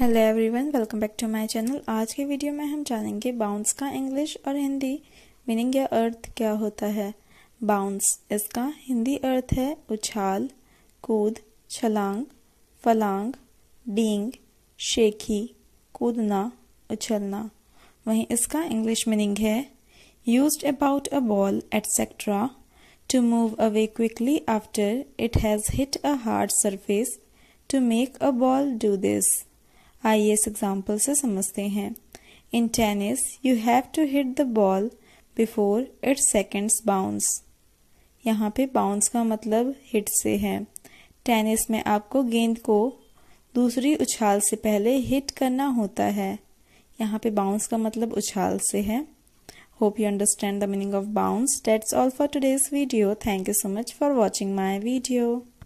hello everyone welcome back to my channel आज के video में हम जानेंगे बाउंस का इंग्लिश और हिंदी मीनिंग या अर्थ क्या होता है बाउंस इसका हिंदी अर्थ है उछाल कूद छलांग फलांग डींग शेखी कूदना उछलना वहीं इसका इंग्लिश मीनिंग है use about a ball etcetera to move away quickly after it has hit a hard surface to make a ball do this आइए इस एग्जाम्पल से समझते हैं in tennis you have to hit the ball before it seconds bounce यहाँ पे bounce का मतलब hit से है टेनिस में आपको गेंद को दूसरी उछाल से पहले हिट करना होता है यहाँ पे बाउंस का मतलब उछाल से है hope you understand the meaning of bounce that's all for today's video thank you so much for watching my video